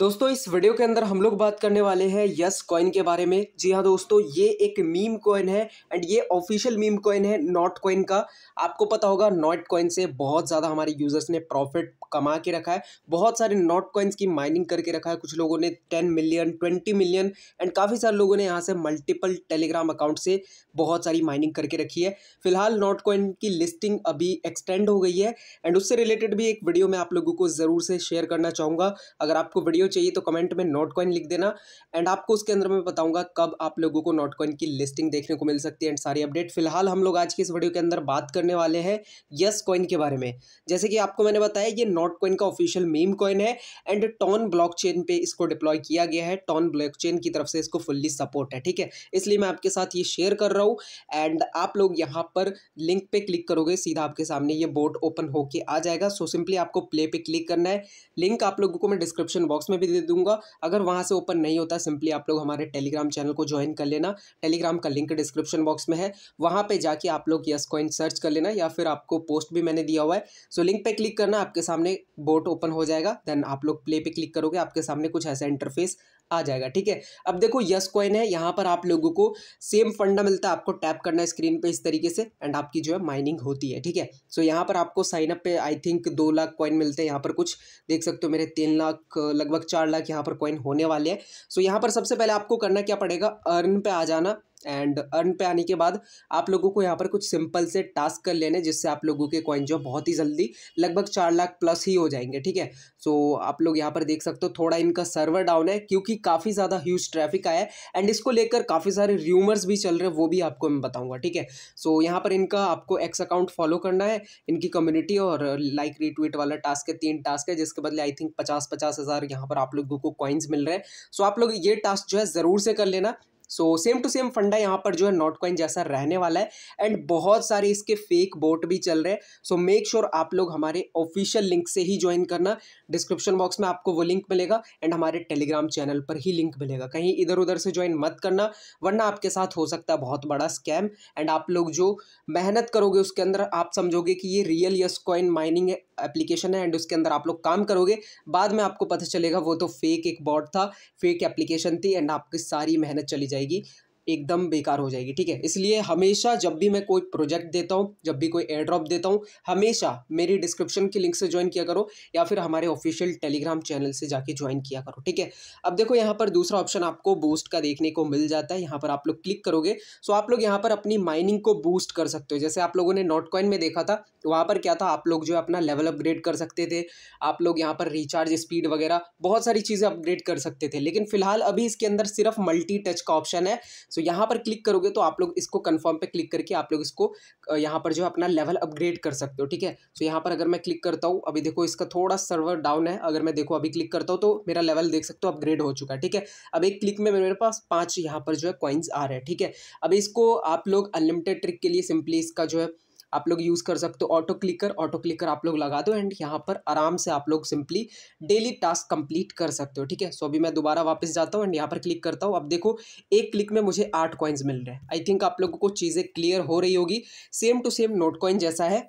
दोस्तों इस वीडियो के अंदर हम लोग बात करने वाले हैं यस कॉइन के बारे में जी हाँ दोस्तों ये एक मीम कॉइन है एंड ये ऑफिशियल मीम कॉइन है नॉट कॉइन का आपको पता होगा नॉट कॉइन से बहुत ज़्यादा हमारे यूज़र्स ने प्रॉफिट कमा के रखा है बहुत सारे नॉट कॉइन्स की माइनिंग करके रखा है कुछ लोगों ने ten million twenty million and काफ़ी सारे लोगों ने यहाँ से मल्टीपल टेलीग्राम अकाउंट से बहुत सारी माइनिंग करके रखी है फिलहाल नॉट कॉइन की लिस्टिंग अभी एक्सटेंड हो गई है एंड उससे रिलेटेड भी एक वीडियो मैं आप लोगों को ज़रूर से शेयर करना चाहूँगा अगर आपको वीडियो वीडियो चाहिए तो कमेंट में नोट कॉइन लिख देना एंड आपको उसके अंदर मैं बताऊंगा कब आप लोगों को नोट कॉइन की लिस्टिंग देखने को मिल सकती है एंड सारी अपडेट फिलहाल हम लोग आज की इस वीडियो के अंदर बात करने वाले हैं यस कॉइन के बारे में जैसे कि आपको मैंने बताया ये नोट कॉइन का ऑफिशियल मीम कॉइन है एंड टॉन ब्लॉक चेन इसको डिप्लॉय किया गया है टॉन ब्लॉक की तरफ से इसको फुल्ली सपोर्ट है ठीक है इसलिए मैं आपके साथ ये शेयर कर रहा हूँ एंड आप लोग यहाँ पर लिंक पे क्लिक करोगे सीधा आपके सामने ये बोर्ड ओपन होके आ जाएगा सो सिंपली आपको प्ले पे क्लिक करना है लिंक आप लोगों को मैं डिस्क्रिप्शन बॉक्स में में भी दे दूंगा अगर वहाँ से ओपन नहीं होता सिंपली आप लोग हमारे टेलीग्राम चैनल को ज्वाइन कर लेना टेलीग्राम का लिंक डिस्क्रिप्शन बॉक्स में है वहाँ पर जाके आप लोग यस कॉइन सर्च कर लेना या फिर आपको पोस्ट भी मैंने दिया हुआ है सो लिंक पर क्लिक करना आपके सामने बोट ओपन हो जाएगा देन आप लोग प्ले पर क्लिक करोगे आपके सामने कुछ ऐसा इंटरफेस आ जाएगा ठीक है अब देखो यस कॉइन है यहाँ पर आप लोगों को सेम फंडा मिलता है आपको टैप करना है स्क्रीन पे इस तरीके से एंड आपकी जो है माइनिंग होती है ठीक है सो यहाँ पर आपको साइनअप पे आई थिंक दो लाख कॉइन मिलते हैं यहाँ पर कुछ देख सकते हो मेरे तीन लाख लगभग चार लाख यहाँ पर कॉइन होने वाले हैं सो यहाँ पर सबसे पहले आपको करना क्या पड़ेगा अर्न पे आ जाना एंड अर्न पे आने के बाद आप लोगों को यहाँ पर कुछ सिंपल से टास्क कर लेने जिससे आप लोगों के कॉइन जो बहुत ही जल्दी लगभग चार लाख प्लस ही हो जाएंगे ठीक है सो आप लोग यहाँ पर देख सकते हो थोड़ा इनका सर्वर डाउन है क्योंकि काफ़ी ज़्यादा ह्यूज ट्रैफिक आया है एंड इसको लेकर काफ़ी सारे र्यूमर्स भी चल रहे हैं वो भी आपको मैं बताऊँगा ठीक है सो यहाँ पर इनका आपको एक्स अकाउंट फॉलो करना है इनकी कम्युनिटी और लाइक रिट्वीट वाला टास्क है तीन टास्क है जिसके बदले आई थिंक पचास पचास हज़ार यहाँ पर आप लोगों को कॉइन्स मिल रहे हैं सो आप लोग ये टास्क जो है ज़रूर से कर लेना सो सेम टू सेम फंडा यहाँ पर जो है नॉट कॉइन जैसा रहने वाला है एंड बहुत सारे इसके फेक बोट भी चल रहे हैं सो मेक श्योर आप लोग हमारे ऑफिशियल लिंक से ही ज्वाइन करना डिस्क्रिप्शन बॉक्स में आपको वो लिंक मिलेगा एंड हमारे टेलीग्राम चैनल पर ही लिंक मिलेगा कहीं इधर उधर से ज्वाइन मत करना वरना आपके साथ हो सकता है बहुत बड़ा स्कैम एंड आप लोग जो मेहनत करोगे उसके अंदर आप समझोगे कि ये real Yescoin mining application है एंड उसके अंदर आप लोग काम करोगे बाद में आपको पता चलेगा वो तो फेक एक बॉट था फेक एप्लीकेशन थी एंड आपकी सारी मेहनत चली जाएगी जाएगी एकदम बेकार हो जाएगी ठीक है इसलिए हमेशा जब भी मैं कोई प्रोजेक्ट देता हूँ जब भी कोई एयड्रॉप देता हूँ हमेशा मेरी डिस्क्रिप्शन की लिंक से ज्वाइन किया करो या फिर हमारे ऑफिशियल टेलीग्राम चैनल से जाके ज्वाइन किया करो ठीक है अब देखो यहाँ पर दूसरा ऑप्शन आपको बूस्ट का देखने को मिल जाता है यहाँ पर आप लोग क्लिक करोगे सो तो आप लोग यहाँ पर अपनी माइनिंग को बूस्ट कर सकते हो जैसे आप लोगों ने नोट कॉइन में देखा था तो वहाँ पर क्या था आप लोग जो अपना लेवल अपग्रेड कर सकते थे आप लोग यहाँ पर रिचार्ज स्पीड वगैरह बहुत सारी चीज़ें अपग्रेड कर सकते थे लेकिन फिलहाल अभी इसके अंदर सिर्फ मल्टी टच का ऑप्शन है सो तो यहाँ पर क्लिक करोगे तो आप लोग इसको कन्फर्म पे क्लिक करके आप लोग इसको यहाँ पर जो है अपना लेवल अपग्रेड कर सकते हो ठीक है सो तो यहाँ पर अगर मैं क्लिक करता हूँ अभी देखो इसका थोड़ा सर्वर डाउन है अगर मैं देखो अभी क्लिक करता हूँ तो मेरा लेवल देख सकते हो अपग्रेड हो चुका है ठीक है अब एक क्लिक में मेरे पास पाँच यहाँ पर जो है कॉइन्स आ रहे हैं ठीक है अब इसको आप लोग अनलिमिटेड ट्रिक के लिए सिंपली इसका जो है आप लोग यूज़ कर सकते हो ऑटो क्लिकर ऑटो क्लिकर आप लोग लगा दो एंड यहाँ पर आराम से आप लोग सिंपली डेली टास्क कंप्लीट कर सकते हो ठीक है सो अभी मैं दोबारा वापस जाता हूँ एंड यहाँ पर क्लिक करता हूँ अब देखो एक क्लिक में मुझे आठ कॉइन्स मिल रहे हैं आई थिंक आप लोगों को चीज़ें क्लियर हो रही होगी same to same Notcoin जैसा है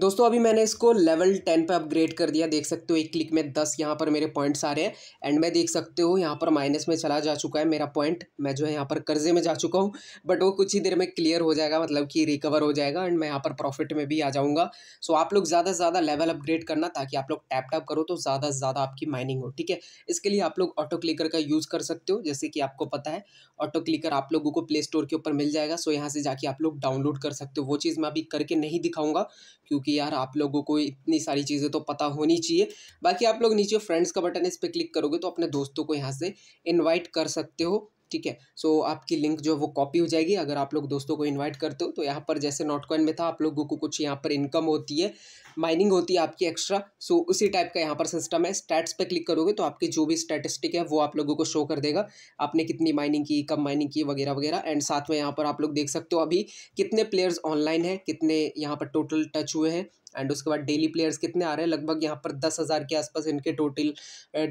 दोस्तों अभी मैंने इसको लेवल टेन पे अपग्रेड कर दिया देख सकते हो एक क्लिक में दस यहाँ पर मेरे पॉइंट्स आ रहे हैं एंड मैं देख सकते हो यहाँ पर माइनस में चला जा चुका है मेरा पॉइंट मैं जो है यहाँ पर कर्जे में जा चुका हूँ बट वो कुछ ही देर में क्लियर हो जाएगा मतलब कि रिकवर हो जाएगा एंड मैं यहाँ पर प्रॉफिट में भी आ जाऊँगा सो आप लोग ज़्यादा से ज़्यादा लेवल अपग्रेड करना ताकि आप लोग टैप टैप करो तो ज़्यादा से ज़्यादा आपकी माइनिंग हो ठीक है इसके लिए आप लोग ऑटो क्लिकर का यूज़ कर सकते हो जैसे कि आपको पता है ऑटो क्लिकर आप लोगों को प्ले स्टोर के ऊपर मिल जाएगा सो यहाँ से जाके आप लोग डाउनलोड कर सकते हो वो चीज़ मैं अभी करके नहीं दिखाऊँगा क्योंकि कि यार आप लोगों को इतनी सारी चीज़ें तो पता होनी चाहिए बाकी आप लोग नीचे फ्रेंड्स का बटन इस पर क्लिक करोगे तो अपने दोस्तों को यहाँ से इन्वाइट कर सकते हो ठीक है सो आपकी लिंक जो है वो कॉपी हो जाएगी अगर आप लोग दोस्तों को इन्वाइट करते हो तो यहाँ पर जैसे नॉट कॉइन में था आप लोगों को कुछ यहाँ पर इनकम होती है माइनिंग होती है आपकी एक्स्ट्रा सो उसी टाइप का यहाँ पर सिस्टम है स्टैट्स पे क्लिक करोगे तो आपकी जो भी स्टैटिस्टिक है वो आप लोगों को शो कर देगा आपने कितनी माइनिंग की कब माइनिंग की वगैरह वगैरह एंड साथ में यहाँ पर आप लोग देख सकते हो अभी कितने प्लेयर्स ऑनलाइन हैं कितने यहाँ पर टोटल टच हुए हैं एंड उसके बाद डेली प्लेयर्स कितने आ रहे हैं लगभग यहाँ पर दस हज़ार के आसपास इनके टोटल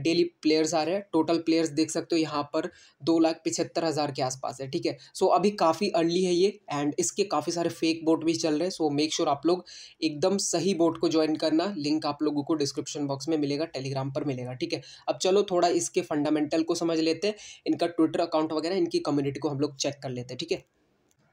डेली प्लेयर्स आ रहे हैं टोटल प्लेयर्स देख सकते हो यहाँ पर दो लाख पिछहत्तर हज़ार के आसपास है ठीक है सो अभी काफ़ी अर्ली है ये एंड इसके काफ़ी सारे फेक बोट भी चल रहे हैं सो मेक श्योर आप लोग एकदम सही बोट को ज्वाइन करना लिंक आप लोगों को डिस्क्रिप्शन बॉक्स में मिलेगा टेलीग्राम पर मिलेगा ठीक है अब चलो थोड़ा इसके फंडामेंटल को समझ लेते हैं इनका ट्विटर अकाउंट वगैरह इनकी कम्युनिटी को हम लोग चेक कर लेते हैं ठीक है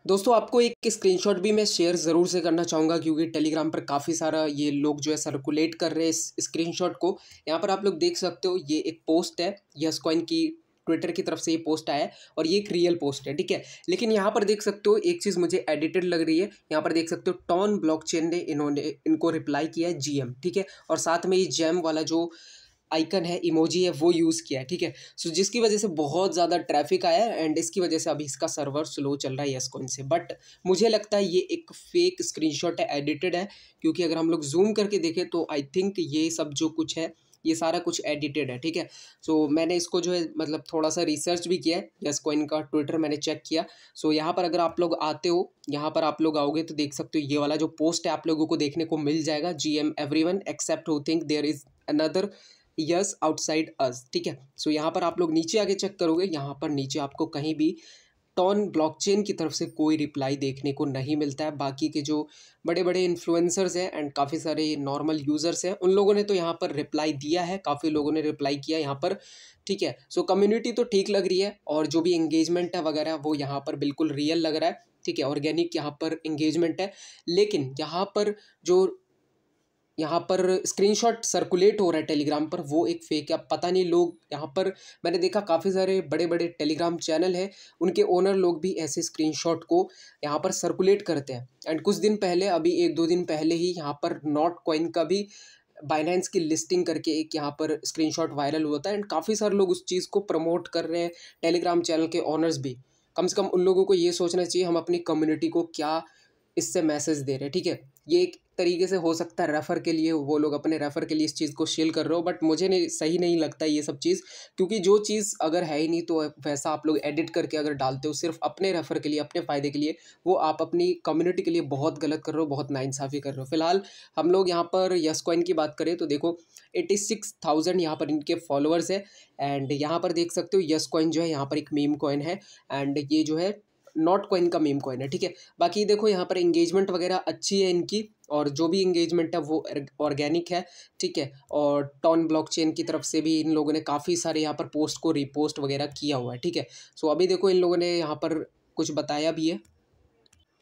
दोस्तों आपको एक स्क्रीनशॉट भी मैं शेयर ज़रूर से करना चाहूँगा क्योंकि टेलीग्राम पर काफ़ी सारा ये लोग जो है सर्कुलेट कर रहे हैं इस स्क्रीनशॉट को यहाँ पर आप लोग देख सकते हो ये एक पोस्ट है यस कॉइन की ट्विटर की तरफ से ये पोस्ट आया है और ये एक रियल पोस्ट है ठीक है लेकिन यहाँ पर देख सकते हो एक चीज़ मुझे एडिटेड लग रही है यहाँ पर देख सकते हो टॉन ब्लॉकचेन ने इन्होंने इनको रिप्लाई किया है जीएम ठीक है और साथ में ये जैम वाला जो आइकन है इमोजी है वो यूज़ किया है ठीक है सो जिसकी वजह से बहुत ज़्यादा ट्रैफिक आया है एंड इसकी वजह से अभी इसका सर्वर स्लो चल रहा है यस कॉइन से बट मुझे लगता है ये एक फेक स्क्रीनशॉट है एडिटेड है क्योंकि अगर हम लोग जूम करके देखें तो आई थिंक ये सब जो कुछ है ये सारा कुछ एडिटेड है ठीक है सो so, मैंने इसको जो है मतलब थोड़ा सा रिसर्च भी किया है यस कॉइन का ट्विटर मैंने चेक किया सो so, यहाँ पर अगर आप लोग आते हो यहाँ पर आप लोग आओगे तो देख सकते हो ये वाला जो पोस्ट है आप लोगों को देखने को मिल जाएगा G M everyone except who think there is another years outside us ठीक है सो so, यहाँ पर आप लोग नीचे आगे चेक करोगे यहाँ पर नीचे आपको कहीं भी टॉन ब्लॉकचेन की तरफ से कोई रिप्लाई देखने को नहीं मिलता है बाकी के जो बड़े बड़े इन्फ्लुएंसर्स हैं एंड काफ़ी सारे नॉर्मल यूज़र्स हैं उन लोगों ने तो यहाँ पर रिप्लाई दिया है काफ़ी लोगों ने रिप्लाई किया यहाँ पर ठीक है सो so, कम्युनिटी तो ठीक लग रही है और जो भी इंगेजमेंट है वगैरह वो यहाँ पर बिल्कुल रियल लग रहा है ठीक है ऑर्गेनिक यहाँ पर इंगेजमेंट है लेकिन यहाँ पर जो यहाँ पर स्क्रीनशॉट सर्कुलेट हो रहा है टेलीग्राम पर वो एक फेक है अब पता नहीं लोग यहाँ पर मैंने देखा काफ़ी सारे बड़े बड़े टेलीग्राम चैनल हैं उनके ओनर लोग भी ऐसे स्क्रीनशॉट को यहाँ पर सर्कुलेट करते हैं एंड कुछ दिन पहले अभी एक दो दिन पहले ही यहाँ पर नॉट कॉइन का भी बाइनेंस की लिस्टिंग करके एक यहाँ पर स्क्रीनशॉट वायरल हुआ था एंड काफ़ी सारे लोग उस चीज़ को प्रमोट कर रहे हैं टेलीग्राम चैनल के ऑनर्स भी कम से कम उन लोगों को ये सोचना चाहिए हम अपनी कम्युनिटी को क्या इससे मैसेज दे रहे हैं ठीक है ये एक तरीके से हो सकता है रेफ़र के लिए वो लोग अपने रेफ़र के लिए इस चीज़ को शेयर कर रहे हो बट मुझे नहीं सही नहीं लगता ये सब चीज़ क्योंकि जो चीज़ अगर है ही नहीं तो वैसा आप लोग एडिट करके अगर डालते हो सिर्फ अपने रेफ़र के लिए अपने फ़ायदे के लिए वो आप अपनी कम्युनिटी के लिए बहुत गलत कर रहे हो बहुत नाइंसाफ़ी कर रहे हो फिलहाल हम लोग यहाँ पर यस की बात करें तो देखो एट्टी सिक्स थाउजेंड यहाँ पर इनके फॉलोअर्स है एंड यहाँ पर देख सकते हो यस कॉइन जो है यहाँ पर एक मीम कॉइन है एंड ये जो है नॉट कॉइन का मीम कॉइन है ठीक है बाकी देखो यहाँ पर इंगेजमेंट वगैरह अच्छी है इनकी और जो भी इंगेजमेंट है वो ऑर्गेनिक है ठीक है और टॉन ब्लॉकचेन की तरफ से भी इन लोगों ने काफ़ी सारे यहाँ पर पोस्ट को रिपोस्ट वगैरह किया हुआ है ठीक है सो अभी देखो इन लोगों ने यहाँ पर कुछ बताया भी है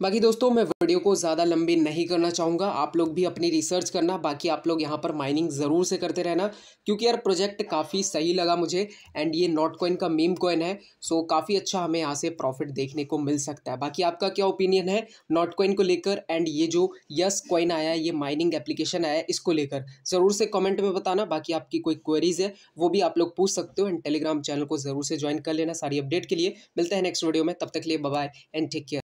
बाकी दोस्तों मैं वीडियो को ज़्यादा लंबी नहीं करना चाहूँगा आप लोग भी अपनी रिसर्च करना बाकी आप लोग यहाँ पर माइनिंग ज़रूर से करते रहना क्योंकि यार प्रोजेक्ट काफ़ी सही लगा मुझे एंड ये नॉट कॉइन का मीम कॉइन है सो काफ़ी अच्छा हमें यहाँ से प्रॉफिट देखने को मिल सकता है बाकी आपका क्या ओपिनियन है नॉट कॉइन को लेकर एंड ये जो यस कॉइन आया है ये माइनिंग एप्लीकेशन आया है इसको लेकर ज़रूर से कॉमेंट में बताना बाकी आपकी कोई क्वेरीज है वो भी आप लोग पूछ सकते हो एंड टेलीग्राम चैनल को ज़रूर से ज्वाइन कर लेना सारी अपडेट के लिए मिलते हैं नेक्स्ट वीडियो में तब तक लिए बाय एंड टेक केयर